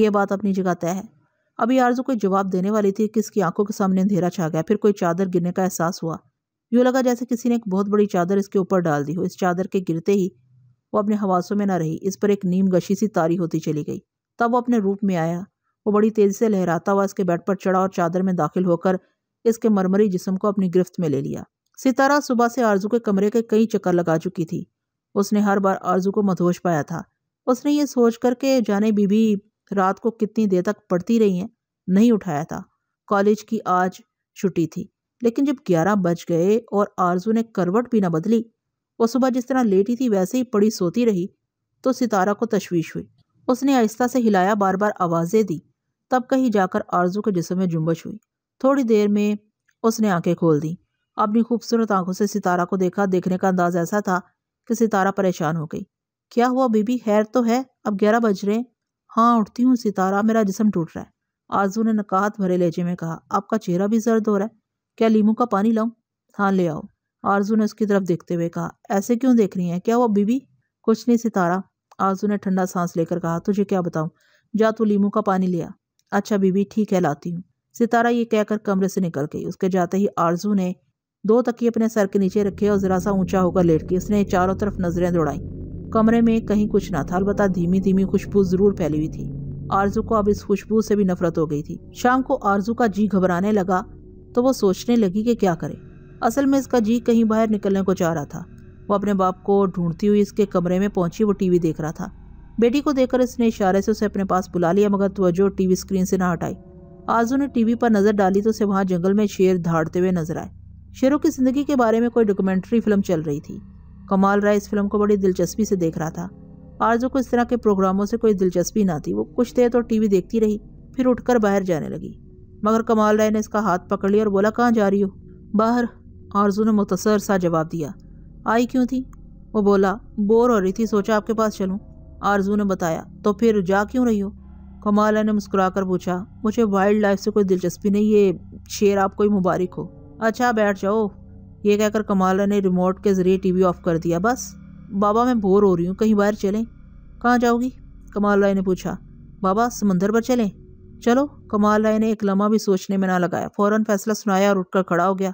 यह बात अपनी जगह तय है अभी आरजू कोई जवाब देने वाली थी कि इसकी आंखों के सामने अंधेरा छा गया फिर कोई चादर गिरने का एहसास हुआ यूँ लगा जैसे किसी ने एक बहुत बड़ी चादर इसके ऊपर डाल दी हो इस चादर के गिरते ही वो अपने हवासों में न रही इस पर एक नीम गशी सी तारी होती चली गई तब वो अपने रूप में आया वो बड़ी तेजी से लहराता हुआ इसके बेड पर चढ़ा और चादर में दाखिल होकर इसके मरमरी जिसम को अपनी गिरफ्त में ले लिया सितारा सुबह से आरजू के कमरे के कई चक्कर लगा चुकी थी उसने हर बार आरजू को मधोश पाया था उसने ये सोच करके जाने बीबी रात को कितनी देर तक पढ़ती रही हैं नहीं उठाया था कॉलेज की आज छुट्टी थी लेकिन जब ग्यारह बज गए और आरजू ने करवट भी ना बदली वो सुबह जिस तरह लेटी थी वैसे ही पड़ी सोती रही तो सितारा को तशवीश हुई उसने आहिस्ता से हिलाया बार बार आवाज़ें दी तब कहीं जाकर आरजू के जिसम में जुम्बश हुई थोड़ी देर में उसने आंखें खोल दी अपनी खूबसूरत आंखों से सितारा को देखा देखने का अंदाज ऐसा था कि सितारा परेशान हो गई क्या हुआ बीबी हैर तो है अब ग्यारह बज रहे हैं हाँ उठती हूँ सितारा मेरा जिसम टूट रहा है आजू ने नकाहत भरे लहजे में कहा आपका चेहरा भी जर्द हो रहा है क्या लीमू का पानी लाऊं हाँ ले आओ आरजू ने उसकी तरफ देखते हुए कहा ऐसे क्यों देख रही हैं क्या वो बीबी कुछ नहीं सितारा आरजू ने ठंडा सांस लेकर कहा तुझे क्या बताऊँ जा तू लीमू का पानी लिया अच्छा बीबी ठीक है लाती हूँ सितारा ये कहकर कमरे से निकल गई उसके जाते ही आरजू ने दो तकिए अपने सर के नीचे रखे और ज़रा सा ऊंचा होकर लेट के उसने चारों तरफ नज़रें दौड़ाई कमरे में कहीं कुछ ना था अलबत् धीमी धीमी खुशबू जरूर फैली हुई थी आरजू को अब इस खुशबू से भी नफरत हो गई थी शाम को आरजू का जी घबराने लगा तो वो सोचने लगी कि क्या करे असल में इसका जी कहीं बाहर निकलने को चाह रहा था वो अपने बाप को ढूंढती हुई इसके कमरे में पहुंची वो टीवी देख रहा था बेटी को देखकर इसने इशारे से उसे अपने पास बुला लिया मगर तवज्जो टीवी स्क्रीन से ना हटाई आरजू ने टीवी पर नजर डाली तो उसे वहां जंगल में शेर धाड़ते हुए नजर आए शेरों की जिंदगी के बारे में कोई डॉक्यूमेंट्री फिल्म चल रही थी कमाल राय इस फिल्म को बड़ी दिलचस्पी से देख रहा था आरजू को इस तरह के प्रोग्रामों से कोई दिलचस्पी ना थी वो कुछ देर तो टीवी देखती रही फिर उठकर बाहर जाने लगी मगर कमाल राय ने इसका हाथ पकड़ लिया और बोला कहाँ जा रही हो बाहर आरजू ने मुतसर सा जवाब दिया आई क्यों थी वो बोला बोर हो रही थी सोचा आपके पास चलूँ आरजू ने बताया तो फिर जा क्यों रही हो कमाल राय ने मुस्कुराकर पूछा मुझे वाइल्ड लाइफ से कोई दिलचस्पी नहीं ये शेर आपको ही मुबारक हो अच्छा बैठ जाओ ये कहकर कमाला ने रिमोट के ज़रिए टीवी ऑफ कर दिया बस बाबा मैं बोर हो रही हूँ कहीं बाहर चलें कहाँ जाओगी कमाल राय ने पूछा बाबा समंदर पर चलें चलो कमाल राय ने एक लम्हा भी सोचने में ना लगाया फ़ौरन फैसला सुनाया और उठकर खड़ा हो गया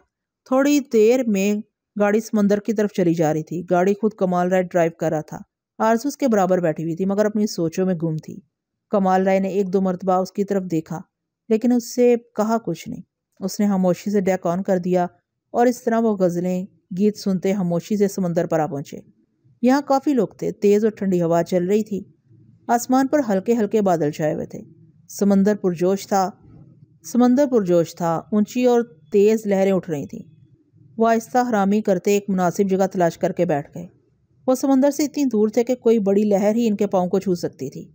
थोड़ी देर में गाड़ी समंदर की तरफ चली जा रही थी गाड़ी खुद कमाल राय ड्राइव कर रहा था आरजू उसके बराबर बैठी हुई थी मगर अपनी सोचों में गुम थी कमाल राय ने एक दो मरतबा उसकी तरफ देखा लेकिन उससे कहा कुछ नहीं उसने खामोशी से डेक ऑन कर दिया और इस तरह वो गज़लें गीत सुनते खामोशी से समंदर पर आ पहुँचे यहाँ काफ़ी लोग थे तेज़ और ठंडी हवा चल रही थी आसमान पर हल्के हल्के बादल छाए हुए थे समंदर पुरजोश था समंदर पुरजोश था ऊंची और तेज़ लहरें उठ रही थीं वह आहिस्ता हरामी करते एक मुनासिब जगह तलाश करके बैठ गए वो समंदर से इतनी दूर थे कि कोई बड़ी लहर ही इनके पाँव को छू सकती थी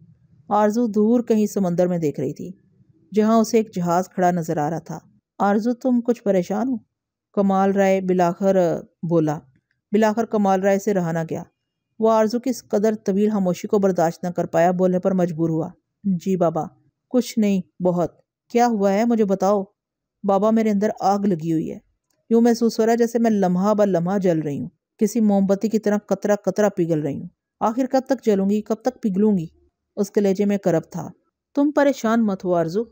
आरजू दूर कहीं समंदर में देख रही थी जहाँ उसे एक जहाज़ खड़ा नज़र आ रहा था आरजू तुम कुछ परेशान हो कमाल राय बिलाखर बोला बिलाखर कमाल राय से रहा ना गया वह आरजू की इस कदर तवील खामोशी को बर्दाश्त न कर पाया बोलने पर मजबूर हुआ जी बाबा कुछ नहीं बहुत क्या हुआ है मुझे बताओ बाबा मेरे अंदर आग लगी हुई है यूं महसूस हो रहा है जैसे मैं लम्हा ब लम्हा जल रही हूँ किसी मोमबत्ती की तरह कतरा कतरा पिघल रही हूँ आखिर कब तक जलूंगी कब तक पिघलूंगी उसके लेजे में करब था तुम परेशान मत हो आरजू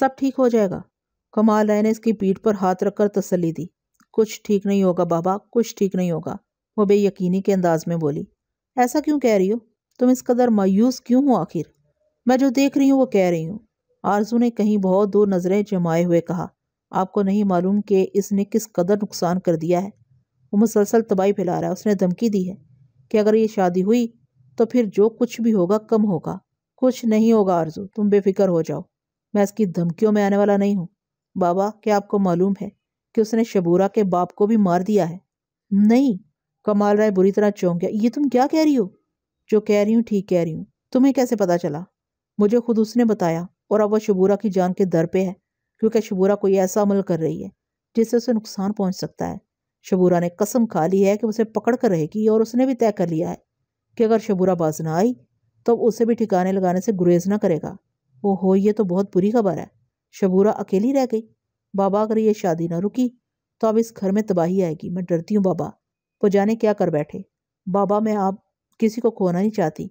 सब ठीक हो जाएगा कमाल राय ने इसकी पीठ पर हाथ रखकर तसली दी कुछ ठीक नहीं होगा बाबा कुछ ठीक नहीं होगा वो बेयकीनी के अंदाज में बोली ऐसा क्यों कह रही हो तुम इस कदर मायूस क्यों हो आखिर मैं जो देख रही हूँ वो कह रही हूँ आरजू ने कहीं बहुत दूर नज़रें जमाए हुए कहा आपको नहीं मालूम कि इसने किस कदर नुकसान कर दिया है वो मुसलसल तबाही फैला रहा है उसने धमकी दी है कि अगर ये शादी हुई तो फिर जो कुछ भी होगा कम होगा कुछ नहीं होगा आरजू तुम बेफिक्र हो जाओ मैं इसकी धमकियों में आने वाला नहीं हूँ बाबा क्या आपको मालूम है कि उसने शबूरा के बाप को भी मार दिया है नहीं कमाल राय बुरी तरह चौंक गया ये तुम क्या कह रही हो जो कह रही हूँ ठीक कह रही हूँ तुम्हें कैसे पता चला मुझे खुद उसने बताया और अब वह शबूरा की जान के दर पे है क्योंकि शबूरा कोई ऐसा अमल कर रही है जिससे उसे नुकसान पहुंच सकता है शबूरा ने कसम खा ली है कि उसे पकड़ कर रहेगी और उसने भी तय कर लिया है कि अगर शबूरा बाज ना आई तो उसे भी ठिकाने लगाने से गुरेज ना करेगा ओहो ये तो बहुत बुरी खबर है शबूरा अकेली रह गई बाबा अगर ये शादी ना रुकी तो अब इस घर में तबाही आएगी मैं डरती हूँ बाबा वो जाने क्या कर बैठे बाबा मैं आप किसी को खोना नहीं चाहती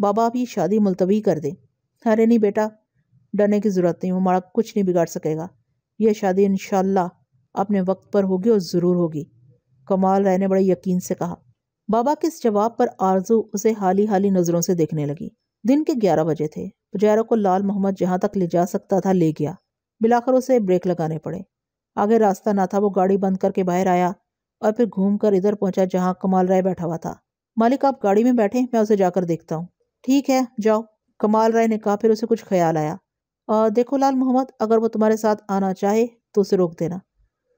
बाबा आप ये शादी मुलतवी कर दें अरे नहीं बेटा डरने की ज़रूरत नहीं हमारा कुछ नहीं बिगाड़ सकेगा यह शादी इन अपने वक्त पर होगी और ज़रूर होगी कमाल राय ने बड़े यकीन से कहा बाबा के इस जवाब पर आरजू उसे हाली हाली नज़रों से देखने लगी दिन के ग्यारह बजे थे पुजारा को लाल मोहम्मद जहाँ तक ले जा सकता था ले गया बिलाकर उसे ब्रेक लगाने पड़े आगे रास्ता ना था वो गाड़ी बंद करके बाहर आया और फिर घूमकर इधर पहुंचा जहां कमाल राय बैठा हुआ था मालिक आप गाड़ी में बैठे मैं उसे जाकर देखता हूँ ठीक है जाओ कमाल राय ने कहा फिर उसे कुछ ख्याल आया आ, देखो लाल मोहम्मद अगर वो तुम्हारे साथ आना चाहे तो उसे रोक देना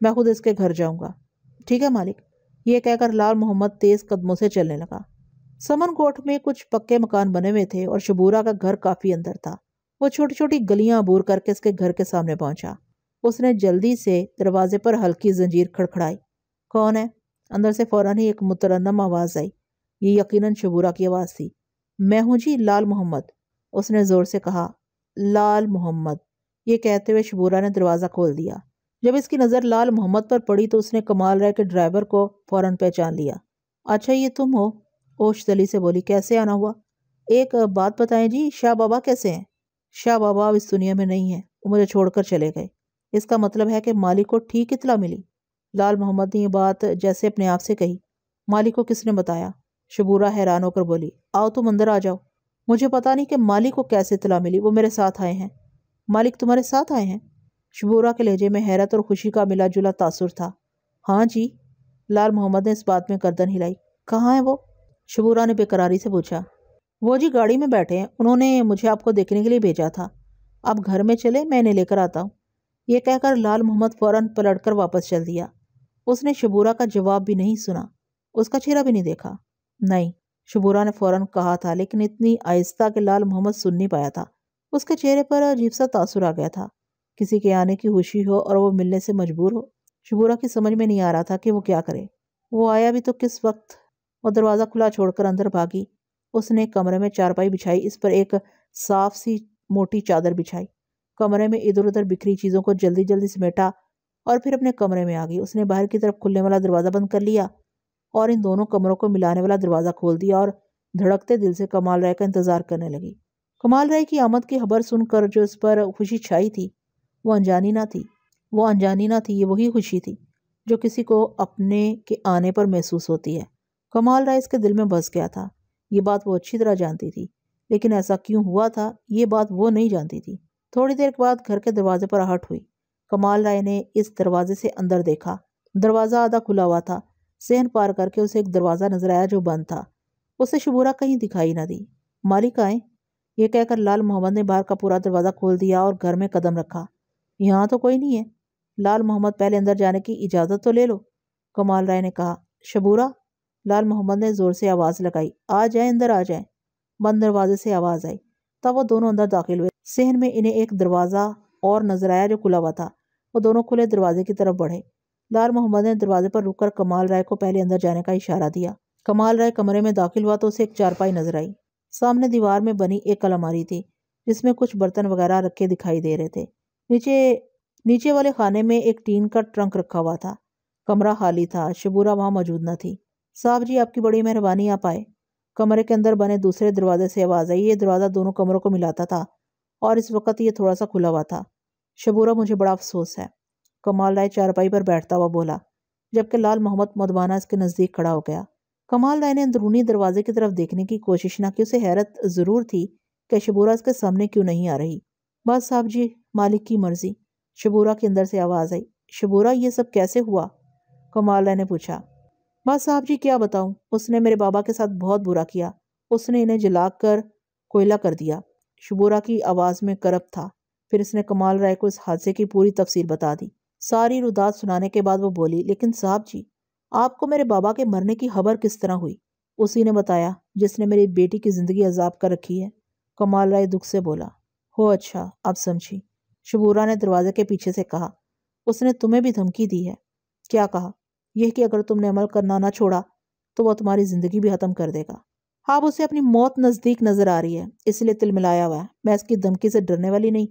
मैं खुद इसके घर जाऊँगा ठीक है मालिक ये कहकर लाल मोहम्मद तेज़ कदमों से चलने लगा समन कोठ में कुछ पक्के मकान बने हुए थे और शबूरा का घर काफ़ी अंदर था वो छोटी छोटी गलियां अबूर करके उसके घर के सामने पहुंचा उसने जल्दी से दरवाजे पर हल्की जंजीर खड़खड़ाई कौन है अंदर से फौरन ही एक मुतरनम आवाज़ आई ये यकीनन शबूरा की आवाज़ थी मैं हूँ जी लाल मोहम्मद उसने ज़ोर से कहा लाल मोहम्मद ये कहते हुए शबूरा ने दरवाज़ा खोल दिया जब इसकी नज़र लाल मोहम्मद पर पड़ी तो उसने कमाल रह के ड्राइवर को फ़ौरन पहचान लिया अच्छा ये तुम हो ओश दली से बोली कैसे आना हुआ एक बात बताएं जी शाह बाबा कैसे हैं शाह बाबा अब इस दुनिया में नहीं है वो मुझे छोड़कर चले गए इसका मतलब है कि मालिक को ठीक इतला मिली लाल मोहम्मद ने यह बात जैसे अपने आप से कही मालिक को किसने बताया शबूरा हैरान होकर बोली आओ तुम अंदर आ जाओ मुझे पता नहीं कि मालिक को कैसे इतला मिली वो मेरे साथ आए हैं मालिक तुम्हारे साथ आए हैं शबूरा के लहजे में हैरत और खुशी का मिला जुला तासुर था हाँ जी लाल मोहम्मद ने इस बात में गर्दन हिलाई कहाँ है वो शबूरा ने बेकरारी से पूछा वो जी गाड़ी में बैठे हैं उन्होंने मुझे आपको देखने के लिए भेजा था आप घर में चले मैं इन्हें लेकर आता हूँ ये कहकर लाल मोहम्मद फ़ौरन पलट कर वापस चल दिया उसने शबूरा का जवाब भी नहीं सुना उसका चेहरा भी नहीं देखा नहीं शबूरा ने फ़ौरन कहा था लेकिन इतनी आहिस्ता कि लाल मोहम्मद सुन नहीं पाया था उसके चेहरे पर अजीब सा तासुर आ गया था किसी के आने की खुशी हो और वो मिलने से मजबूर हो शबूरा की समझ में नहीं आ रहा था कि वो क्या करे वो आया भी तो किस वक्त वो दरवाज़ा खुला छोड़कर अंदर भागी उसने कमरे में चारपाई बिछाई इस पर एक साफ सी मोटी चादर बिछाई कमरे में इधर उधर बिखरी चीज़ों को जल्दी जल्दी समेटा और फिर अपने कमरे में आ गई उसने बाहर की तरफ खुलने वाला दरवाज़ा बंद कर लिया और इन दोनों कमरों को मिलाने वाला दरवाज़ा खोल दिया और धड़कते दिल से कमाल राय का इंतज़ार करने लगी कमाल राय की आमद की खबर सुनकर जो इस पर खुशी छाई थी वो अनजानी ना थी वो अनजानी ना थी ये वही खुशी थी जो किसी को अपने के आने पर महसूस होती है कमाल राय इसके दिल में बस गया था ये बात वो अच्छी तरह जानती थी लेकिन ऐसा क्यों हुआ था ये बात वो नहीं जानती थी थोड़ी देर के बाद घर के दरवाजे पर आहट हुई कमाल राय ने इस दरवाजे से अंदर देखा दरवाज़ा आधा खुला हुआ था सेहन पार करके उसे एक दरवाज़ा नजर आया जो बंद था उसे शबूरा कहीं दिखाई ना दी मालिक आए ये कहकर लाल मोहम्मद ने बाहर का पूरा दरवाज़ा खोल दिया और घर में कदम रखा यहाँ तो कोई नहीं है लाल मोहम्मद पहले अंदर जाने की इजाज़त तो ले लो कमाल राय ने कहा शबूरा लाल मोहम्मद ने ज़ोर से आवाज़ लगाई आ जाए अंदर आ जाए बंद दरवाजे से आवाज़ आई तब वो दोनों अंदर दाखिल हुए सहन में इन्हें एक दरवाज़ा और नजर आया जो खुला हुआ था वो दोनों खुले दरवाजे की तरफ बढ़े लाल मोहम्मद ने दरवाजे पर रुककर कमाल राय को पहले अंदर जाने का इशारा दिया कमाल राय कमरे में दाखिल हुआ तो उसे एक चारपाई नजर आई सामने दीवार में बनी एक अलमारी थी जिसमें कुछ बर्तन वगैरह रखे दिखाई दे रहे थे नीचे नीचे वाले खाने में एक टीन का ट्रंक रखा हुआ था कमरा खाली था शबूरा वहाँ मौजूद न थी साहब जी आपकी बड़ी मेहरबानी आप आए कमरे के अंदर बने दूसरे दरवाजे से आवाज़ आई ये दरवाज़ा दोनों कमरों को मिलाता था और इस वक्त ये थोड़ा सा खुला हुआ था शबूरा मुझे बड़ा अफसोस है कमाल राय चारपाई पर बैठता हुआ बोला जबकि लाल मोहम्मद मदवाना इसके नज़दीक खड़ा हो गया कमाल राय ने अंदरूनी दरवाजे की तरफ देखने की कोशिश ना की उसे हैरत ज़रूर थी कि शबूरा इसके सामने क्यों नहीं आ रही बस साहब जी मालिक की मर्जी शबूरा के अंदर से आवाज़ आई शबूरा ये सब कैसे हुआ कमाल राय ने पूछा माँ साहब जी क्या बताऊं उसने मेरे बाबा के साथ बहुत बुरा किया उसने इन्हें जला कर कोयला कर दिया शुबोरा की आवाज़ में करप था फिर इसने कमाल राय को इस हादसे की पूरी तफसील बता दी सारी रुदात सुनाने के बाद वो बोली लेकिन साहब जी आपको मेरे बाबा के मरने की खबर किस तरह हुई उसी ने बताया जिसने मेरी बेटी की ज़िंदगी अजाब कर रखी है कमाल राय दुख से बोला हो अच्छा अब समझी शबूरा ने दरवाजे के पीछे से कहा उसने तुम्हें भी धमकी दी है क्या कहा यह कि अगर तुमने अमल करना ना छोड़ा तो वह तुम्हारी ज़िंदगी भी ख़त्म कर देगा हाँ उसे अपनी मौत नज़दीक नज़र आ रही है इसलिए तिल मिलाया हुआ है मैं इसकी धमकी से डरने वाली नहीं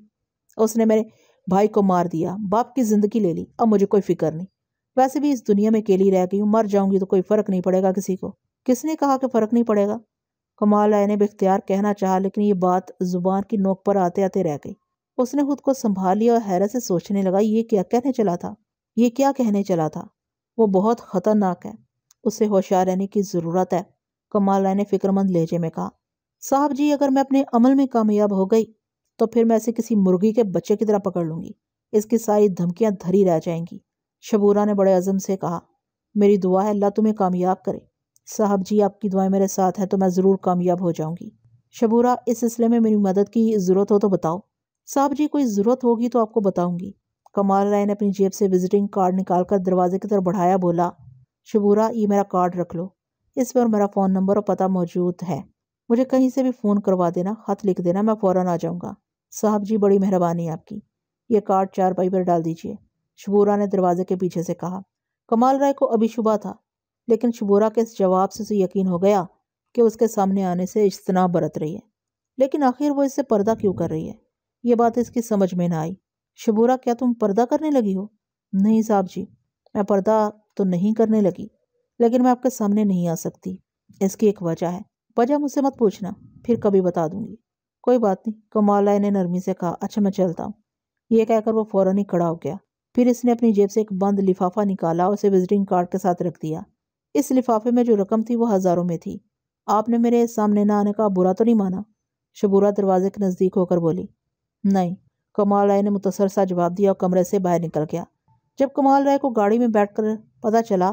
उसने मेरे भाई को मार दिया बाप की ज़िंदगी ले ली अब मुझे कोई फिक्र नहीं वैसे भी इस दुनिया में अकेली रह गई हूँ मर जाऊँगी तो कोई फ़र्क नहीं पड़ेगा किसी को किसने कहा कि फ़र्क नहीं पड़ेगा कमाल आय ने बेख्तियार कहना चाहा लेकिन ये बात ज़ुबान की नोक पर आते आते रह गई उसने खुद को संभाल लिया और हैरत से सोचने लगा ये क्या कहने चला था ये क्या कहने चला था वो बहुत ख़तरनाक है उससे होशियार रहने की ज़रूरत है कमाल राय ने फ़िक्रमंद लहजे में कहा साहब जी अगर मैं अपने अमल में कामयाब हो गई तो फिर मैं ऐसे किसी मुर्गी के बच्चे की तरह पकड़ लूँगी इसकी सारी धमकियाँ धरी रह जाएंगी शबूरा ने बड़े अज़म से कहा मेरी दुआ है अल्लाह तुम्हें कामयाब करे साहब जी आपकी दुआएं मेरे साथ हैं तो मैं ज़रूर कामयाब हो जाऊंगी शबूरा इस सिलसिले में मेरी मदद की ज़रूरत हो तो बताओ साहब जी कोई ज़रूरत होगी तो आपको बताऊंगी कमाल राय ने अपनी जेब से विजिटिंग कार्ड निकालकर दरवाजे की तरफ बढ़ाया बोला शबूरा ये मेरा कार्ड रख लो इस पर मेरा फ़ोन नंबर और पता मौजूद है मुझे कहीं से भी फ़ोन करवा देना ख़त लिख देना मैं फ़ौरन आ जाऊँगा साहब जी बड़ी मेहरबानी आपकी ये कार्ड चार पाई पर डाल दीजिए शबूरा ने दरवाजे के पीछे से कहा कमाल राय को अभी शुबा था लेकिन शबूरा के इस जवाब से उसे यकीन हो गया कि उसके सामने आने से इज्तना बरत रही है लेकिन आखिर वो इससे पर्दा क्यों कर रही है ये बात इसकी समझ में ना आई शबोरा क्या तुम पर्दा करने लगी हो नहीं साहब जी मैं पर्दा तो नहीं करने लगी लेकिन मैं आपके सामने नहीं आ सकती इसकी एक वजह है वजह मुझसे मत पूछना फिर कभी बता दूंगी कोई बात नहीं कमाला ने नरमी से कहा अच्छा मैं चलता हूँ ये कहकर वो फ़ौरन ही खड़ा हो गया फिर इसने अपनी जेब से एक बंद लिफाफा निकाला और उसे विजिटिंग कार्ड के साथ रख दिया इस लिफाफे में जो रकम थी वो हज़ारों में थी आपने मेरे सामने ना आने का बुरा तो नहीं माना शबूरा दरवाजे के नज़दीक होकर बोली नहीं कमाल राय ने मुतसर सा जवाब दिया और कमरे से बाहर निकल गया जब कमाल राय को गाड़ी में कर पता चला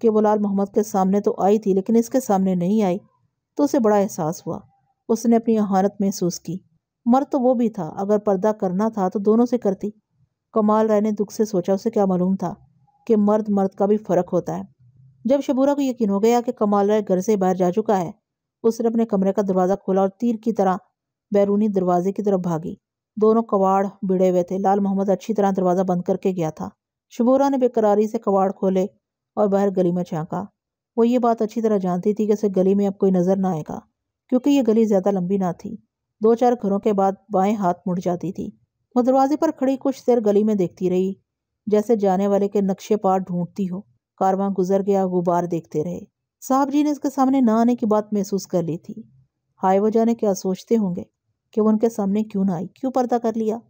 कि वो लाल मोहम्मद के सामने तो आई थी लेकिन इसके सामने नहीं आई तो उसे बड़ा एहसास हुआ उसने अपनी अहानत महसूस की मर्द तो वो भी था अगर पर्दा करना था तो दोनों से करती कमाल राय ने दुख से सोचा उसे क्या मालूम था कि मर्द मर्द का भी फ़र्क होता है जब शबूरा को यकीन हो गया कि कमाल राय घर से बाहर जा चुका है उसने अपने कमरे का दरवाज़ा खोला और तीर की तरह बैरूनी दरवाजे की तरफ भागी दोनों कबाड़ बिड़े हुए थे लाल मोहम्मद अच्छी तरह दरवाज़ा बंद करके गया था शबोरा ने बेकरारी से कबाड़ खोले और बाहर गली में झांका वो ये बात अच्छी तरह जानती थी कि उसे गली में अब कोई नज़र ना आएगा क्योंकि ये गली ज़्यादा लंबी ना थी दो चार घरों के बाद बाएं हाथ मुड़ जाती थी वो दरवाजे पर खड़ी कुछ देर गली में देखती रही जैसे जाने वाले के नक्शे पार ढूंढती हो कारवां गुजर गया गुबार देखते रहे साहब जी ने उसके सामने ना आने की बात महसूस कर ली थी हाय वो जाने क्या सोचते होंगे कि वो उनके सामने क्यों ना आई क्यों पर्दा कर लिया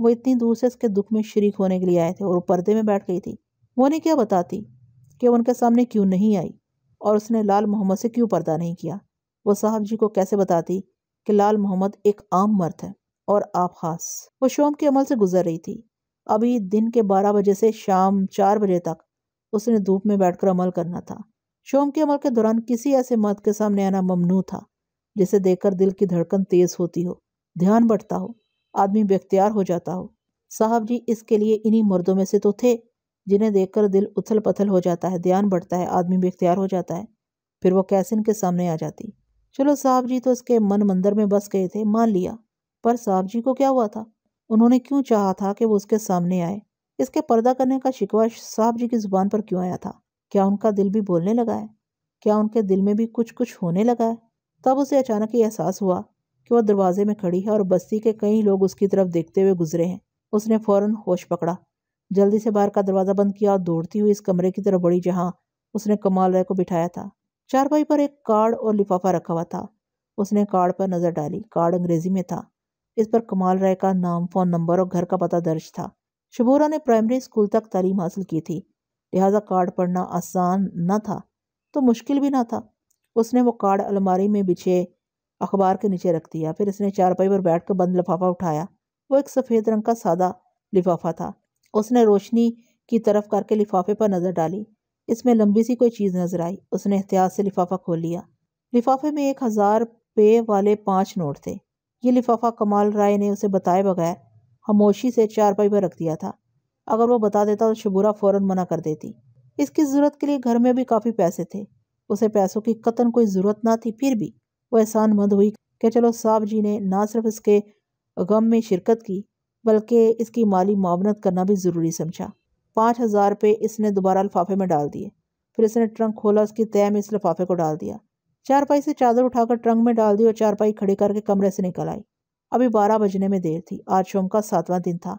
वो इतनी दूर से उसके दुख में शरीक होने के लिए आए थे और वो पर्दे में बैठ गई थी वो उन्हें क्या बताती कि वो उनके सामने क्यों नहीं आई और उसने लाल मोहम्मद से क्यों पर्दा नहीं किया वो साहब जी को कैसे बताती कि लाल मोहम्मद एक आम मर्द है और आप खास वो शोम के अमल से गुजर रही थी अभी दिन के बारह बजे से शाम चार बजे तक उसने धूप में बैठकर अमल करना था शोम के अमल के दौरान किसी ऐसे मर्द के सामने आना ममनू था जिसे देखकर दिल की धड़कन तेज़ होती हो ध्यान बढ़ता हो आदमी बेख्तियार हो जाता हो साहब जी इसके लिए इन्हीं मर्दों में से तो थे जिन्हें देखकर दिल उथल पथल हो जाता है ध्यान बढ़ता है आदमी बेख्तियार हो जाता है फिर वो कैसे इनके सामने आ जाती चलो साहब जी तो इसके मन मंदिर में बस गए थे मान लिया पर साहब जी को क्या हुआ था उन्होंने क्यों चाहा था कि वो उसके सामने आए इसके पर्दा करने का शिकवा साहब जी की जुबान पर क्यों आया था क्या उनका दिल भी बोलने लगा है क्या उनके दिल में भी कुछ कुछ होने लगा है तब उसे अचानक ही एहसास हुआ कि वह दरवाजे में खड़ी है और बस्ती के कई लोग उसकी तरफ देखते हुए गुजरे हैं उसने फौरन होश पकड़ा जल्दी से बाहर का दरवाज़ा बंद किया और दौड़ती हुई इस कमरे की तरफ बढ़ी जहाँ उसने कमाल राय को बिठाया था चारपाई पर एक कार्ड और लिफाफा रखा हुआ था उसने कार्ड पर नज़र डाली कार्ड अंग्रेजी में था इस पर कमाल राय का नाम फ़ोन नंबर और घर का पता दर्ज था शबूरा ने प्राइमरी स्कूल तक तालीम हासिल की थी लिहाजा कार्ड पढ़ना आसान न था तो मुश्किल भी ना था उसने वो कार्ड अलमारी में बिछे अखबार के नीचे रख दिया फिर इसने चारपाई पर बैठ बंद लिफाफा उठाया वो एक सफ़ेद रंग का सादा लिफाफा था उसने रोशनी की तरफ करके लिफाफे पर नज़र डाली इसमें लंबी सी कोई चीज़ नज़र आई उसने एहतियात से लिफाफा खोल लिया लिफाफे में एक हज़ार पे वाले पाँच नोट थे ये लिफाफा कमाल राय ने उसे बताए बगैर खामोशी से चारपाई पर रख दिया था अगर वो बता देता तो शबूरा फ़ौर मना कर देती इसकी ज़रूरत के लिए घर में भी काफ़ी पैसे थे उसे पैसों की कतन कोई ज़रूरत ना थी फिर भी एहसान मंद हुई कि चलो साहब जी ने ना सिर्फ इसके गम में शिरकत की बल्कि इसकी माली मामनत करना भी ज़रूरी समझा पाँच हज़ार रुपये इसने दोबारा लफाफे में डाल दिए फिर इसने ट्रंक खोला उसकी तय में इस लफाफे को डाल दिया चारपाई से चादर उठाकर ट्रंक में डाल दी और चारपाई खड़ी करके कमरे से निकल आई अभी बारह बजने में देर थी आज शोम का सातवां दिन था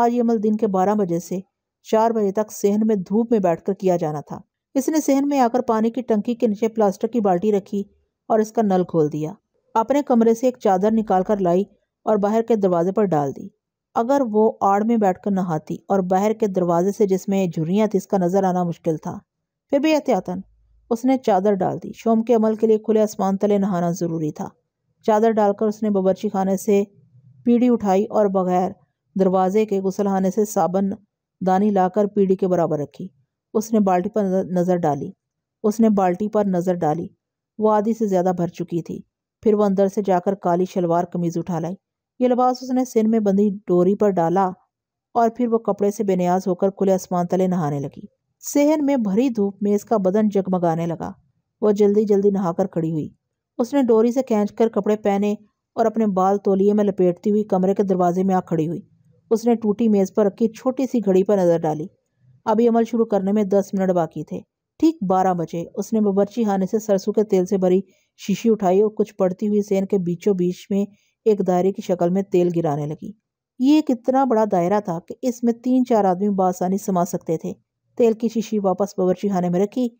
आज ये अमल दिन के बारह बजे से चार बजे तक सेहन में धूप में बैठकर किया जाना था इसने सेहन में आकर पानी की टंकी के नीचे प्लास्टिक की बाल्टी रखी और इसका नल खोल दिया अपने कमरे से एक चादर निकाल कर लाई और बाहर के दरवाजे पर डाल दी अगर वो आड़ में बैठकर नहाती और बाहर के दरवाजे से जिसमें झुरियाँ थी इसका नज़र आना मुश्किल था फिर भी एहतियातन उसने चादर डाल दी शोम के अमल के लिए खुले आसमान तले नहाना ज़रूरी था चादर डालकर उसने बबरची खाने से पीढ़ी उठाई और बगैर दरवाजे के गुसलखाने से साबन दानी लाकर पीढ़ी के बराबर रखी उसने बाल्टी पर नज़र डाली उसने बाल्टी पर नज़र डाली वो आधी से ज़्यादा भर चुकी थी फिर वो अंदर से जाकर काली शलवार कमीज़ उठा लाई ये लिबास उसने सिर में बंधी डोरी पर डाला और फिर वो कपड़े से बेनियाज होकर खुले आसमान तले नहाने लगी सेहन में भरी धूप में इसका बदन जगमगाने लगा वह जल्दी जल्दी नहाकर खड़ी हुई उसने डोरी से खेच कर कपड़े पहने और अपने बाल तोलिए में लपेटती हुई कमरे के दरवाजे में आ खड़ी हुई उसने टूटी मेज़ पर रखी छोटी सी घड़ी पर नज़र डाली अभी अमल शुरू करने में दस मिनट बाकी थे ठीक बारह बजे उसने बबरची खाने से सरसों के तेल से भरी शीशी उठाई और कुछ पड़ती हुई सेन के बीचों बीच में एक दायरे की शक्ल में तेल गिराने लगी ये एक इतना बड़ा दायरा था कि इसमें तीन चार आदमी बासानी समा सकते थे तेल की शीशी वापस बबरची खाने में रखी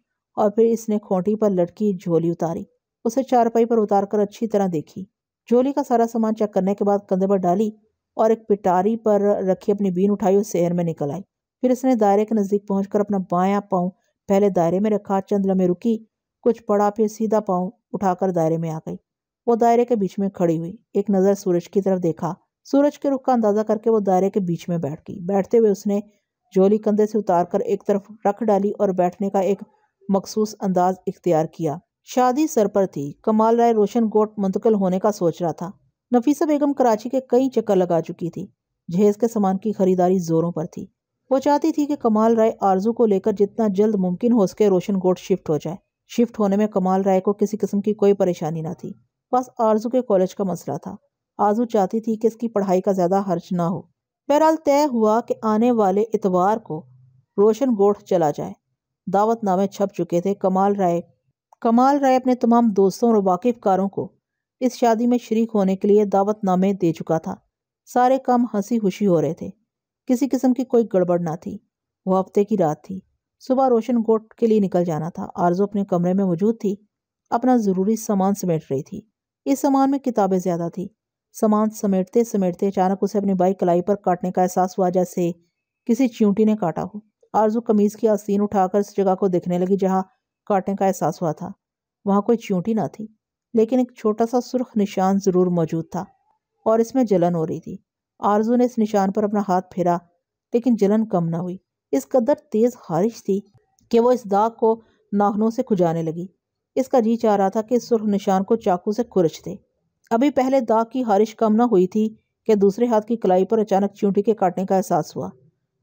और फिर इसने खोटी पर लटकी झोली उतारी उसे चारपाई पर उतार कर अच्छी तरह देखी झोली का सारा सामान चेक करने के बाद कंधे पर डाली और एक पिटारी पर रखी अपनी बीन उठाई और शहर में निकल आई फिर इसने दायरे के नज़दीक पहुंचकर अपना बायां पाँव पहले दायरे में रखा चंद लम्हे रुकी कुछ पड़ा फिर सीधा पाँव उठाकर दायरे में आ गई वो दायरे के बीच में खड़ी हुई एक नज़र सूरज की तरफ देखा सूरज के रुख का अंदाज़ा करके वो दायरे के बीच में बैठ गई बैठते हुए उसने जोली कंधे से उतार कर एक तरफ रख डाली और बैठने का एक मखसूस अंदाज इख्तियार किया शादी सर पर थी कमाल राय रोशन गोट मुंतकिल होने का सोच रहा था नफीसा बेगम कराची के कई चक्कर लगा चुकी थी जहेज के सामान की खरीदारी जोरों पर थी वो चाहती थी कि कमाल राय आरजू को लेकर जितना जल्द मुमकिन हो सके रोशन गोट शिफ्ट हो जाए शिफ्ट होने में कमाल राय को किसी किस्म की कोई परेशानी ना थी बस आरजू के कॉलेज का मसला था आरजू चाहती थी कि इसकी पढ़ाई का ज़्यादा खर्च ना हो बहरहाल तय हुआ कि आने वाले इतवार को रोशन गोठ चला जाए दावतनामे छप चुके थे कमाल राय कमाल राय अपने तमाम दोस्तों और वाकिफकारों को इस शादी में शरीक होने के लिए दावतनामे दे चुका था सारे काम हंसी खुशी हो रहे थे किसी किस्म की कोई गड़बड़ ना थी वह हफ्ते की रात थी सुबह रोशन गोट के लिए निकल जाना था आरजू अपने कमरे में मौजूद थी अपना ज़रूरी सामान समेट रही थी इस सामान में किताबें ज़्यादा थी सामान समेटते समेटते अचानक उसे अपनी बाइक कलाई पर काटने का एहसास हुआ जैसे किसी च्यूटी ने काटा हो आरजू कमीज़ की आस्तीन उठाकर उस जगह को देखने लगी जहाँ काटने का एहसास हुआ था वहाँ कोई च्यूटी ना थी लेकिन एक छोटा सा सुर्ख निशान ज़रूर मौजूद था और इसमें जलन हो रही थी आरजू ने इस निशान पर अपना हाथ फेरा लेकिन जलन कम ना हुई इस कदर तेज़ खारिश थी कि वो इस दाग को नाखनों से खुजाने लगी इसका जी चाह रहा था कि सुर्ख निशान को चाकू से खुरच दे अभी पहले दाग की हारिश कम ना हुई थी कि दूसरे हाथ की कलाई पर अचानक चूंटी के काटने का एहसास हुआ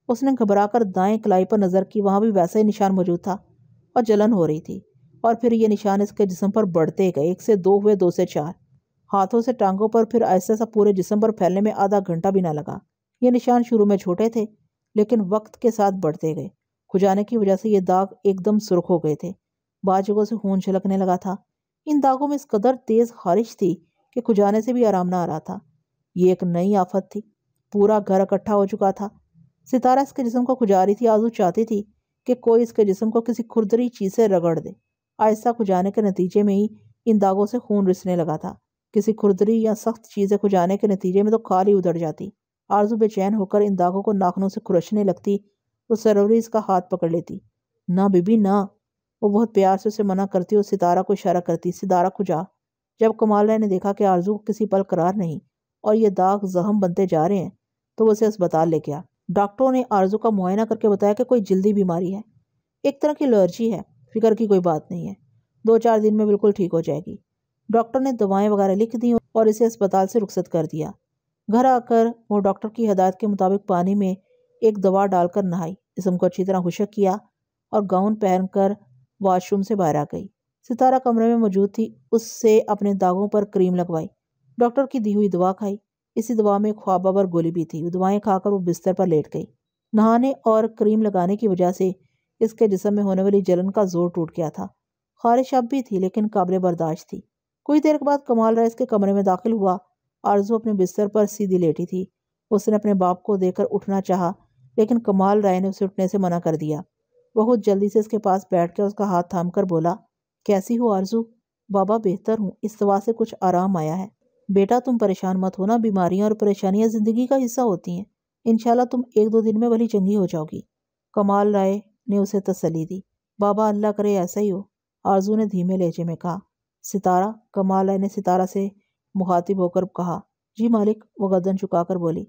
उसने घबराकर दाएं कलाई पर नज़र की वहाँ भी वैसा ही निशान मौजूद था और जलन हो रही थी और फिर ये निशान इसके जिसम पर बढ़ते गए एक से दो हुए दो से चार हाथों से टांगों पर फिर ऐसा सा पूरे जिसम पर फैलने में आधा घंटा भी ना लगा ये निशान शुरू में छोटे थे लेकिन वक्त के साथ बढ़ते गए खुजाने की वजह से ये दाग एकदम सुरख हो गए थे जगहों से खून छलकने लगा था इन दागों में इस कदर तेज़ खारिश थी कि खुजाने से भी आराम ना आ रहा था ये एक नई आफत थी पूरा घर इकट्ठा हो चुका था सितारा इसके जिसम को खुजा रही थी आजू चाहती थी कि कोई इसके जिसम को किसी खुरदरी चीज़ से रगड़ दे आहिस्ता खुजाने के नतीजे में ही इन दागों से खून रिसने लगा था किसी खुरदरी या सख्त चीज़ें को जाने के नतीजे में तो खाल ही उधड़ जाती आरजू बेचैन होकर इन दागों को नाखनों से खुरचने लगती तो सरवरी इसका हाथ पकड़ लेती ना बीबी ना वो बहुत प्यार से उसे मना करती और सितारा को इशारा करती सितारा को जा जब कमाला ने देखा कि आरजू को किसी पल करार नहीं और ये दाग जहम बनते जा रहे हैं तो उसे अस्पताल ले गया डॉक्टरों ने आरजू का मुआयना करके बताया कि कोई जल्दी बीमारी है एक तरह की एलर्जी है फिक्र की कोई बात नहीं है दो चार दिन में बिल्कुल ठीक हो जाएगी डॉक्टर ने दवाएं वगैरह लिख दी और इसे अस्पताल से रुखसत कर दिया घर आकर वो डॉक्टर की हदायत के मुताबिक पानी में एक दवा डालकर नहाई जिसम को अच्छी तरह खुशक किया और गाउन पहनकर वॉशरूम से बाहर आ गई सितारा कमरे में मौजूद थी उससे अपने दागों पर क्रीम लगवाई डॉक्टर की दी हुई दवा खाई इसी दवा में ख्वाबा पर गोली भी थी दवाएं खाकर वो बिस्तर पर लेट गई नहाने और क्रीम लगाने की वजह से इसके जिसम में होने वाली जलन का जोर टूट गया था खारिश अब भी थी लेकिन काबिल बर्दाश्त थी कुछ देर के बाद कमाल राय इसके कमरे में दाखिल हुआ आरजू अपने बिस्तर पर सीधी लेटी थी उसने अपने बाप को देखकर उठना चाहा लेकिन कमाल राय ने उसे उठने से मना कर दिया बहुत जल्दी से इसके पास बैठ कर उसका हाथ थाम कर बोला कैसी हो आरजू बाबा बेहतर हूँ इस दवा से कुछ आराम आया है बेटा तुम परेशान मत होना बीमारियाँ और परेशानियाँ ज़िंदगी का हिस्सा होती हैं इनशाला तुम एक दो दिन में भली चंगी हो जाओगी कमाल राय ने उसे तसली दी बाबा अल्लाह करे ऐसा ही हो आरजू ने धीमे लहजे में कहा सितारा कमाला ने सितारा से मुखातिब होकर कहा जी मालिक वो गर्दन झुकाकर बोली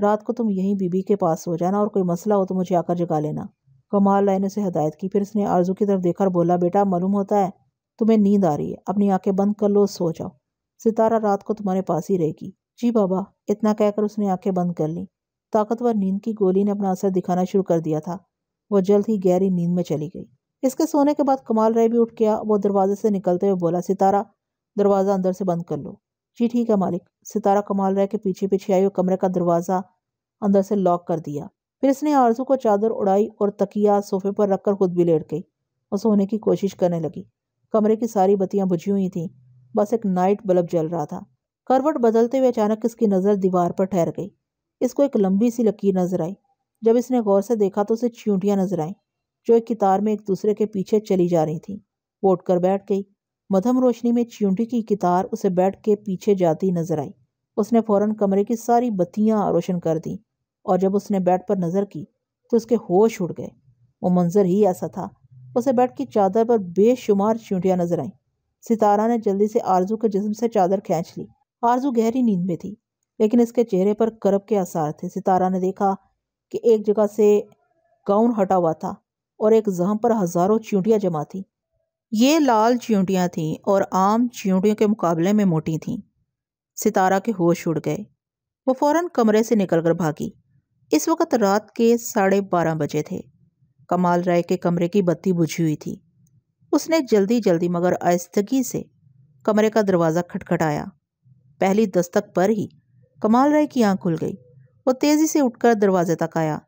रात को तुम यहीं बीबी के पास हो जाना और कोई मसला हो तो मुझे आकर जगा लेना कमाल लाइन उसे हदायत की फिर उसने आरजू की तरफ देखा और बोला बेटा मालूम होता है तुम्हें नींद आ रही है अपनी आंखें बंद कर लो सो जाओ सितारा रात को तुम्हारे पास ही रहेगी जी बाबा इतना कहकर उसने आंखें बंद कर लीं ताकतवर नींद की गोली ने अपना असर दिखाना शुरू कर दिया था वह जल्द ही गहरी नींद में चली गई इसके सोने के बाद कमाल राय भी उठ गया वो दरवाजे से निकलते हुए बोला सितारा दरवाज़ा अंदर से बंद कर लो जी ठीक है मालिक सितारा कमाल राय के पीछे पीछे आई और कमरे का दरवाज़ा अंदर से लॉक कर दिया फिर इसने आरजू को चादर उड़ाई और तकिया सोफे पर रखकर खुद भी लेट गई और सोने की कोशिश करने लगी कमरे की सारी बत्तियां बुझी हुई थीं बस एक नाइट बल्ब जल रहा था करवट बदलते हुए अचानक इसकी नज़र दीवार पर ठहर गई इसको एक लंबी सी लकीर नजर आई जब इसने गौर से देखा तो उसे चींटियाँ नजर आईं जो एक कितार में एक दूसरे के पीछे चली जा रही थी वो उठकर बैठ गई मधम रोशनी में चियूंटी की कितार उसे बैठ के पीछे जाती नजर आई उसने फौरन कमरे की सारी बत्तियां रोशन कर दी और जब उसने बेड पर नज़र की तो उसके होश उड़ गए वो मंजर ही ऐसा था उसे बेड की चादर पर बेशुमार चींटियाँ नजर आईं सितारा ने जल्दी से आरजू के जिस्म से चादर खींच ली आरजू गहरी नींद में थी लेकिन इसके चेहरे पर करब के आसार थे सितारा ने देखा कि एक जगह से गाउन हटा हुआ था और एक जहाँ पर हज़ारों चींटियाँ जमा थीं ये लाल चींटियाँ थीं और आम चींटियों के मुकाबले में मोटी थीं सितारा के होश उड़ गए वो फ़ौर कमरे से निकल कर भागी इस वक्त रात के साढ़े बारह बजे थे कमाल राय के कमरे की बत्ती बुझी हुई थी उसने जल्दी जल्दी मगर आयस्तगी से कमरे का दरवाज़ा खटखटाया पहली दस्तक पर ही कमाल राय की आंख खुल गई वो तेज़ी से उठकर दरवाजे तक आया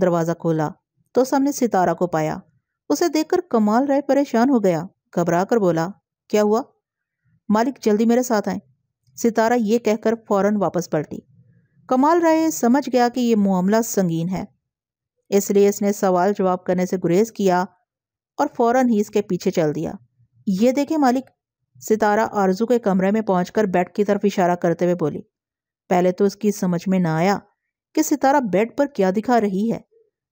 दरवाज़ा खोला तो सामने सितारा को पाया उसे देखकर कमाल राय परेशान हो गया घबरा कर बोला क्या हुआ मालिक जल्दी मेरे साथ आए सितारा ये कहकर फौरन वापस पलटी कमाल राय समझ गया कि यह मामला संगीन है इसलिए इसने सवाल जवाब करने से गुरेज किया और फौरन ही इसके पीछे चल दिया ये देखे मालिक सितारा आरजू के कमरे में पहुंचकर बेड की तरफ इशारा करते हुए बोली पहले तो उसकी समझ में ना आया कि सितारा बेड पर क्या दिखा रही है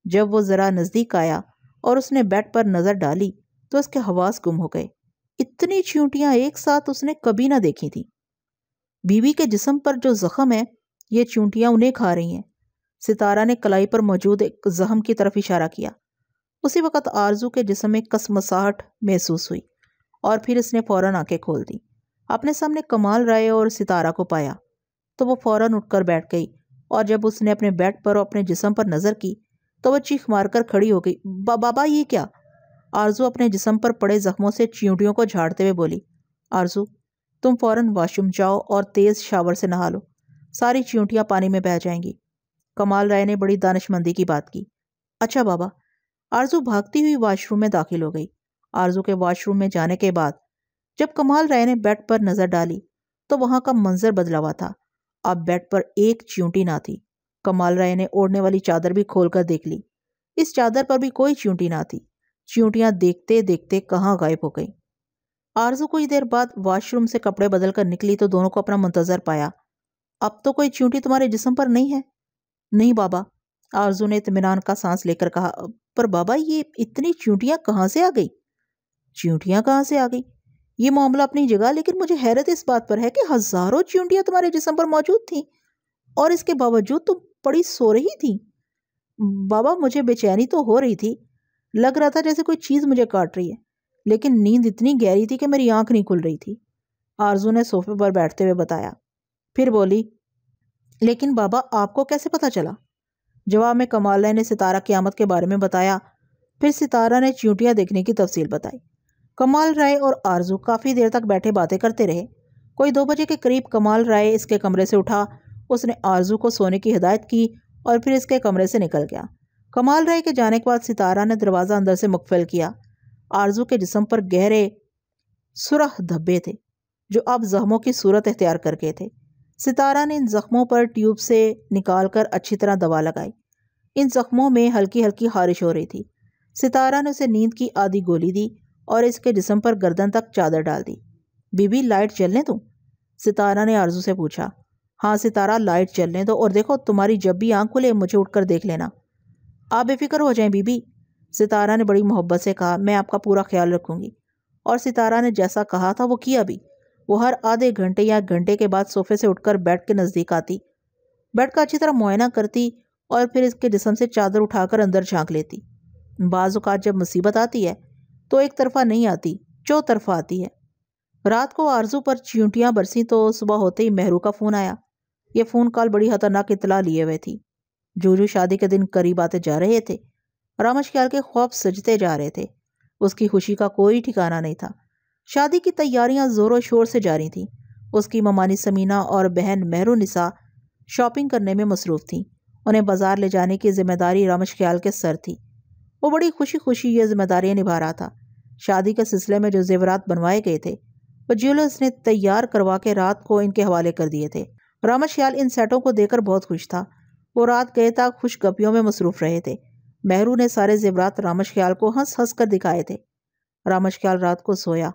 जब वो ज़रा नज़दीक आया और उसने बेड पर नज़र डाली तो उसके हवास गुम हो गए इतनी चींटियाँ एक साथ उसने कभी ना देखी थी बीवी के जिसम पर जो ज़ख़म है ये चींटियाँ उन्हें खा रही हैं सितारा ने कलाई पर मौजूद एक जख्म की तरफ इशारा किया उसी वक्त आरजू के जिसम में कसमसाहट महसूस हुई और फिर इसने फ़ौरन आके खोल दी अपने सामने कमाल राय और सितारा को पाया तो वो फ़ौरन उठकर बैठ गई और जब उसने अपने बेड पर और अपने जिसम पर नज़र की तो वह चीख मारकर खड़ी हो गई बा, बाबा ये क्या आरजू अपने जिसम पर पड़े जख्मों से चींटियों को झाड़ते हुए बोली आरजू तुम फौरन वाशरूम जाओ और तेज़ शावर से नहा लो सारी चींटियाँ पानी में बह जाएंगी कमाल राय ने बड़ी दानशमंदी की बात की अच्छा बाबा आरजू भागती हुई वाशरूम में दाखिल हो गई आरजू के वाशरूम में जाने के बाद जब कमाल राय ने बेड पर नज़र डाली तो वहाँ का मंजर बदला हुआ था अब बेड पर एक चींटी ना थी कमाल राय ने ओढ़ने वाली चादर भी खोलकर देख ली इस चादर पर भी कोई च्यूंटी ना थी चींटियां देखते देखते कहाँ गायब हो गई आरजू कुछ देर बाद वॉशरूम से कपड़े बदल कर निकली तो दोनों को अपना मंतजर पाया अब तो कोई चींटी तुम्हारे जिसम पर नहीं है नहीं बाबा आरजू ने इतमान का सांस लेकर कहा पर बाबा ये इतनी चींटियाँ कहाँ से आ गई चींटियाँ कहाँ से आ गई ये मामला अपनी जगह लेकिन मुझे हैरत इस बात पर है कि हज़ारों चींटियाँ तुम्हारे जिसम पर मौजूद थीं और इसके बावजूद तुम पड़ी सो रही थी बाबा मुझे बेचैनी तो हो रही थी लग रहा था जैसे कोई चीज़ मुझे काट रही है लेकिन नींद इतनी गहरी थी कि मेरी आंख नहीं खुल रही थी आरजू ने सोफे पर बैठते हुए बताया फिर बोली लेकिन बाबा आपको कैसे पता चला जवाब में कमाला ने सितारा क़्यामत के बारे में बताया फिर सितारा ने चींटियाँ देखने की तफसील बताई कमाल राय और आरजू काफ़ी देर तक बैठे बातें करते रहे कोई दो बजे के करीब कमाल राय इसके कमरे से उठा उसने आरजू को सोने की हिदायत की और फिर इसके कमरे से निकल गया कमाल राय के जाने के बाद सितारा ने दरवाज़ा अंदर से मुकफिल किया आरजू के जिसम पर गहरे सुरख धब्बे थे जो अब जख्मों की सूरत अख्तियार कर गए थे सितारा ने इन जख्मों पर ट्यूब से निकाल कर अच्छी तरह दवा लगाई इन जख्मों में हल्की हल्की खारिश हो रही थी सितारा ने उसे नींद की आधी गोली दी और इसके जिसम पर गर्दन तक चादर डाल दी बीबी लाइट चलने दूँ सितारा ने आरजू से पूछा हाँ सितारा लाइट चलने दो तो और देखो तुम्हारी जब भी आँख खुले मुझे उठकर देख लेना आप बेफिक्र हो जाएं बीबी सितारा ने बड़ी मोहब्बत से कहा मैं आपका पूरा ख्याल रखूंगी और सितारा ने जैसा कहा था वो किया भी वो हर आधे घंटे या घंटे के बाद सोफे से उठकर बेड के नज़दीक आती बेड का अच्छी तरह मुआयना करती और फिर इसके जिसम से चादर उठाकर अंदर झांक लेती बाज़ात जब मुसीबत आती है तो एक तरफा नहीं आती चौतरफा आती है रात को आरजू पर चींटियाँ बरसी तो सुबह होते ही मेहरू का फ़ोन आया ये फ़ोन कॉल बड़ी खतरनाक इतला लिए हुए थी जूजू शादी के दिन करीब आते जा रहे थे रामश ख्याल के खौफ सजते जा रहे थे उसकी खुशी का कोई ठिकाना नहीं था शादी की तैयारियां ज़ोरों शोर से जारी थीं उसकी ममानी समीना और बहन निसा शॉपिंग करने में मसरूफ़ थीं उन्हें बाज़ार ले जाने की जिम्मेदारी रामश ख्याल के सर थी वो बड़ी खुशी खुशी ये जिम्मेदारियाँ निभा रहा था शादी के सिलसिले में जो जेवरात बनवाए गए थे वो ज्वेलर्स ने तैयार करवा के रात को इनके हवाले कर दिए थे रामाश्याल इन सेटों को देखकर बहुत खुश था वो रात गए तक खुश गपियों में मसरूफ रहे थे मेहरू ने सारे जेवरात रामशख्याल को हंस हंस कर दिखाए थे रामशख्याल रात को सोया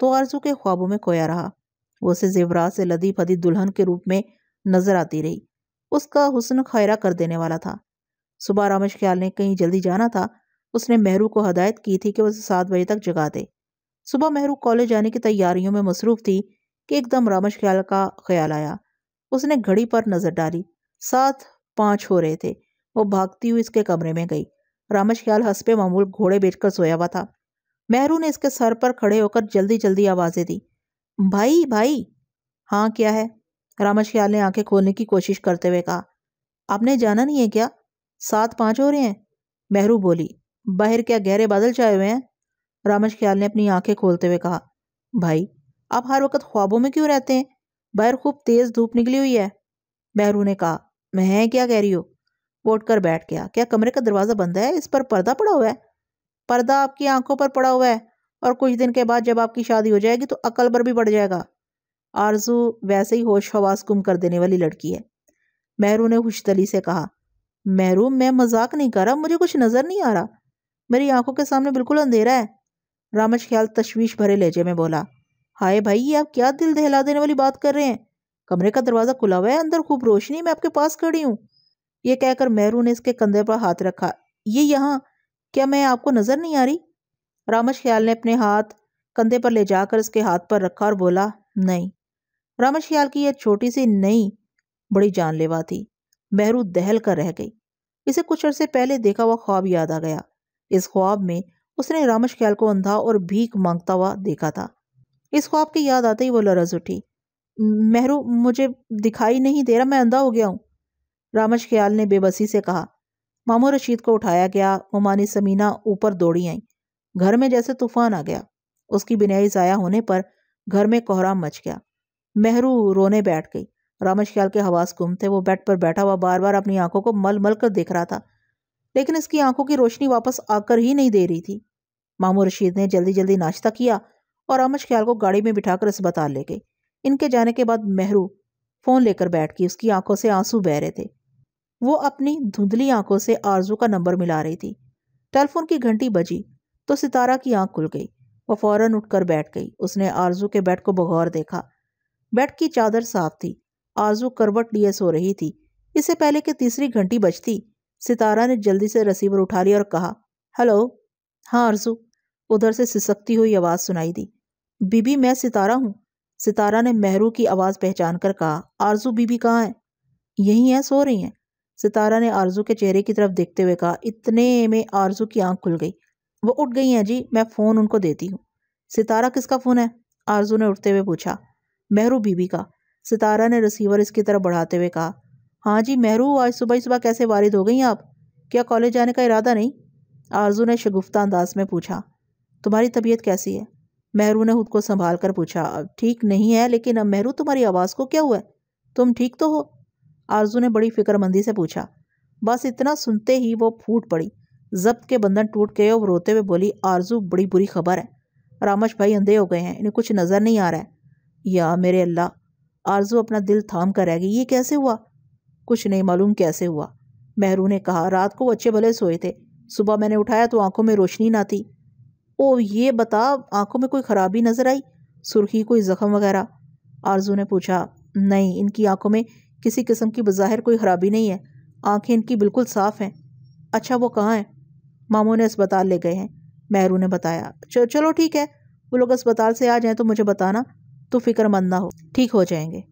तो आरजू के ख्वाबों में खोया रहा वो उसे जेवरात से लदी फदी दुल्हन के रूप में नजर आती रही उसका हुस्न खैरा कर देने वाला था सुबह रामश ख्याल ने कहीं जल्दी जाना था उसने मेहरू को हदायत की थी कि उसे सात बजे तक जगा दे सुबह मेहरू कॉलेज जाने की तैयारियों में मसरूफ थी कि एकदम रामश ख्याल का ख्याल आया उसने घड़ी पर नज़र डाली सात पाँच हो रहे थे वो भागती हुई इसके कमरे में गई रामच ख्याल हंसपे मामूल घोड़े बेचकर सोया हुआ था मेहरू ने इसके सर पर खड़े होकर जल्दी जल्दी आवाज़ें दी भाई भाई हाँ क्या है रामच ख्याल ने आंखें खोलने की कोशिश करते हुए कहा आपने जाना नहीं है क्या सात पाँच हो रहे हैं मेहरू बोली बाहर क्या गहरे बादल छाए हुए हैं रामश ख्याल ने अपनी आंखें खोलते हुए कहा भाई आप हर वक्त ख्वाबों में क्यों रहते हैं बाहर खूब तेज धूप निकली हुई है बहरू ने कहा मैं क्या कह रही हो वो उठकर बैठ गया क्या कमरे का दरवाज़ा बंद है इस पर पर्दा पड़ा हुआ है पर्दा आपकी आंखों पर पड़ा हुआ है और कुछ दिन के बाद जब आपकी शादी हो जाएगी तो अकल पर भी बढ़ जाएगा आरजू वैसे ही होश हवास गुम कर देने वाली लड़की है मेहरू ने खुशतली से कहा मेहरू मैं मजाक नहीं कर रहा मुझे कुछ नज़र नहीं आ रहा मेरी आंखों के सामने बिल्कुल अंधेरा है रामज ख्याल तशवीश भरे लहजे में बोला हाय भाई ये आप क्या दिल दहला देने वाली बात कर रहे हैं कमरे का दरवाज़ा खुला हुआ है अंदर खूब रोशनी मैं आपके पास खड़ी हूँ ये कहकर मेहरू ने इसके कंधे पर हाथ रखा ये यहाँ क्या मैं आपको नज़र नहीं आ रही रामश ख्याल ने अपने हाथ कंधे पर ले जाकर इसके हाथ पर रखा और बोला नहीं रामश ख्याल की यह छोटी सी नई बड़ी जानलेवा थी मेहरू दहल कर रह गई इसे कुछ अरसे पहले देखा हुआ ख्वाब याद आ गया इस ख्वाब में उसने रामश ख्याल को अंधा और भीख मांगता हुआ देखा था इस ख्वाब की याद आते ही वो लरज उठी मेहरू मुझे दिखाई नहीं दे रहा मैं अंधा हो गया हूँ रामश ख्याल ने बेबसी से कहा मामू रशीद को उठाया गया ममानी समीना ऊपर दौड़ी आई घर में जैसे तूफान आ गया उसकी बिनाई ज़ाया होने पर घर में कोहराम मच गया मेहरू रोने बैठ गई रामश ख्याल के हवास गुम थे वो बेड पर बैठा हुआ बार बार अपनी आंखों को मल मल कर देख रहा था लेकिन इसकी आंखों की रोशनी वापस आकर ही नहीं दे रही थी मामू रशीद ने जल्दी जल्दी नाश्ता किया और अमज ख्याल को गाड़ी में बिठाकर अस्पताल ले गई इनके जाने के बाद मेहरू फ़ोन लेकर बैठ गई उसकी आंखों से आंसू बह रहे थे वो अपनी धुंधली आंखों से आरजू का नंबर मिला रही थी टेलीफोन की घंटी बजी तो सितारा की आंख खुल गई वह फौरन उठकर बैठ गई उसने आरजू के बेड को बगौर देखा बेड की चादर साफ थी आरजू करवट लिए सो रही थी इससे पहले कि तीसरी घंटी बजती सितारा ने जल्दी से रसीवर उठा लिया और कहा हेलो हाँ आरजू उधर से सिसकती हुई आवाज़ सुनाई दी बीबी मैं सितारा हूँ सितारा ने मेहरू की आवाज़ पहचान कर कहा आरजू बीबी कहाँ है यहीं हैं सो रही हैं सितारा ने आरजू के चेहरे की तरफ देखते हुए कहा इतने में आरजू की आंख खुल गई वो उठ गई हैं जी मैं फ़ोन उनको देती हूँ सितारा किसका फ़ोन है आरजू ने उठते हुए पूछा मेहरू बीबी का सितारा ने रिसीवर इसकी तरफ बढ़ाते हुए कहा हाँ जी मेहरू आज सुबह सुबह कैसे वारिद हो गई आप क्या कॉलेज जाने का इरादा नहीं आरजू ने शगुफ्ता अंदाज में पूछा तुम्हारी तबीयत कैसी है महरू ने खुद को संभाल कर पूछा अब ठीक नहीं है लेकिन अब महरू तुम्हारी आवाज़ को क्या हुआ है तुम ठीक तो हो आरजू ने बड़ी फिक्रमंदी से पूछा बस इतना सुनते ही वो फूट पड़ी जब्त के बंधन टूट गए और रोते हुए बोली आरजू बड़ी बुरी खबर है रामश भाई अंधे हो गए हैं इन्हें कुछ नज़र नहीं आ रहा है या मेरे अल्लाह आरजू अपना दिल थाम कर रह गई ये कैसे हुआ कुछ नहीं मालूम कैसे हुआ महरू ने कहा रात को अच्छे भले सोए थे सुबह मैंने उठाया तो आंखों में रोशनी ना थी ओ ये बता आंखों में कोई खराबी नज़र आई सुर्खी कोई ज़ख्म वगैरह आरजू ने पूछा नहीं इनकी आंखों में किसी किस्म की बज़ाहिर कोई खराबी नहीं है आंखें इनकी बिल्कुल साफ़ हैं अच्छा वो कहाँ हैं मामों ने अस्पताल ले गए हैं महरू ने बताया चलो ठीक है वो लोग अस्पताल से आ जाएं तो मुझे बताना तो फिक्रमंद ना हो ठीक हो जाएंगे